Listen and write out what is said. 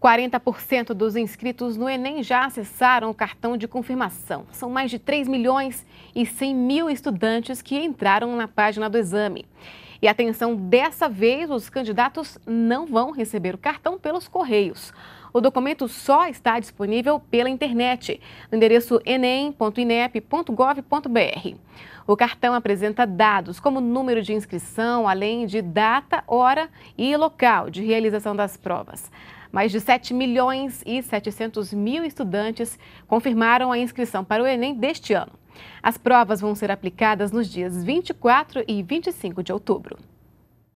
40% dos inscritos no Enem já acessaram o cartão de confirmação. São mais de 3 milhões e 100 mil estudantes que entraram na página do exame. E atenção, dessa vez os candidatos não vão receber o cartão pelos correios. O documento só está disponível pela internet, no endereço enem.inep.gov.br. O cartão apresenta dados como número de inscrição, além de data, hora e local de realização das provas. Mais de 7 milhões e 700 mil estudantes confirmaram a inscrição para o Enem deste ano. As provas vão ser aplicadas nos dias 24 e 25 de outubro.